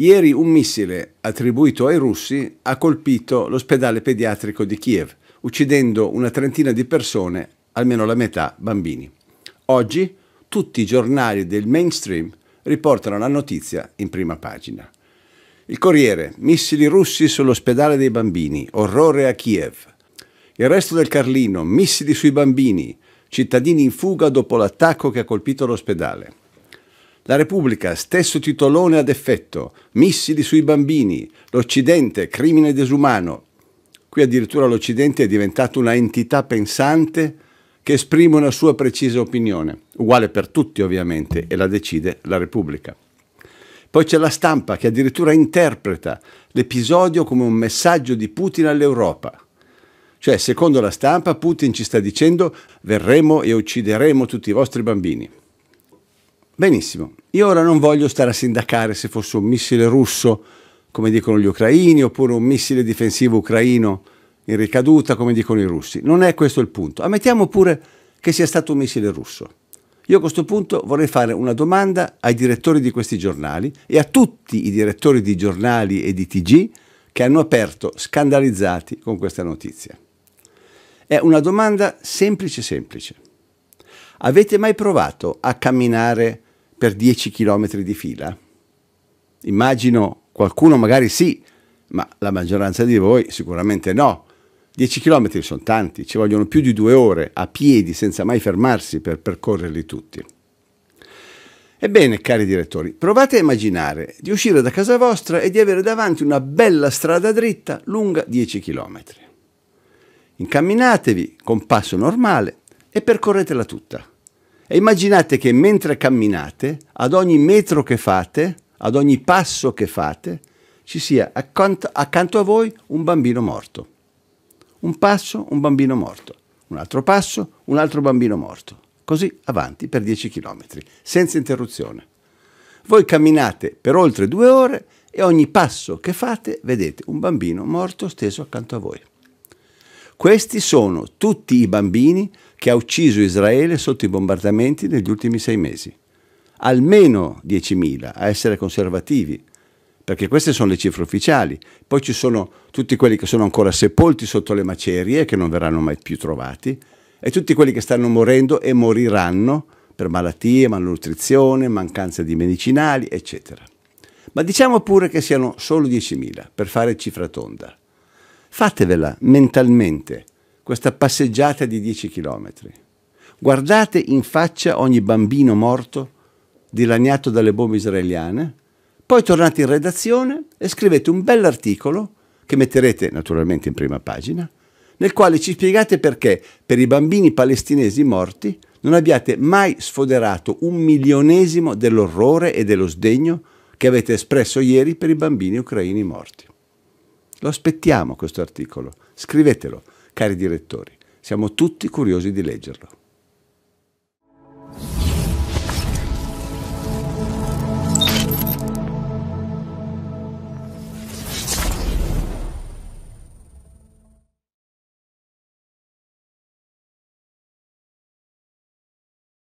Ieri un missile attribuito ai russi ha colpito l'ospedale pediatrico di Kiev, uccidendo una trentina di persone, almeno la metà bambini. Oggi tutti i giornali del mainstream riportano la notizia in prima pagina. Il Corriere, missili russi sull'ospedale dei bambini, orrore a Kiev. Il resto del Carlino, missili sui bambini, cittadini in fuga dopo l'attacco che ha colpito l'ospedale. La Repubblica, stesso titolone ad effetto, missili sui bambini, l'Occidente, crimine disumano. Qui addirittura l'Occidente è diventato una entità pensante che esprime una sua precisa opinione, uguale per tutti ovviamente, e la decide la Repubblica. Poi c'è la stampa che addirittura interpreta l'episodio come un messaggio di Putin all'Europa. Cioè, secondo la stampa, Putin ci sta dicendo verremo e uccideremo tutti i vostri bambini. Benissimo, io ora non voglio stare a sindacare se fosse un missile russo, come dicono gli ucraini, oppure un missile difensivo ucraino in ricaduta, come dicono i russi. Non è questo il punto. Ammettiamo pure che sia stato un missile russo. Io a questo punto vorrei fare una domanda ai direttori di questi giornali e a tutti i direttori di giornali e di TG che hanno aperto scandalizzati con questa notizia. È una domanda semplice semplice. Avete mai provato a camminare per 10 km di fila. Immagino qualcuno magari sì, ma la maggioranza di voi sicuramente no. 10 km sono tanti, ci vogliono più di due ore a piedi senza mai fermarsi per percorrerli tutti. Ebbene, cari direttori, provate a immaginare di uscire da casa vostra e di avere davanti una bella strada dritta lunga 10 km. Incamminatevi con passo normale e percorretela tutta e immaginate che mentre camminate, ad ogni metro che fate, ad ogni passo che fate, ci sia accanto, accanto a voi un bambino morto. Un passo, un bambino morto. Un altro passo, un altro bambino morto. Così avanti per 10 km, senza interruzione. Voi camminate per oltre due ore e ogni passo che fate vedete un bambino morto steso accanto a voi. Questi sono tutti i bambini che ha ucciso Israele sotto i bombardamenti negli ultimi sei mesi. Almeno 10.000, a essere conservativi, perché queste sono le cifre ufficiali. Poi ci sono tutti quelli che sono ancora sepolti sotto le macerie, che non verranno mai più trovati, e tutti quelli che stanno morendo e moriranno per malattie, malnutrizione, mancanza di medicinali, eccetera. Ma diciamo pure che siano solo 10.000 per fare cifra tonda. Fatevela mentalmente questa passeggiata di 10 chilometri. Guardate in faccia ogni bambino morto dilaniato dalle bombe israeliane, poi tornate in redazione e scrivete un bell'articolo che metterete naturalmente in prima pagina, nel quale ci spiegate perché per i bambini palestinesi morti non abbiate mai sfoderato un milionesimo dell'orrore e dello sdegno che avete espresso ieri per i bambini ucraini morti. Lo aspettiamo questo articolo, scrivetelo. Cari direttori, siamo tutti curiosi di leggerlo.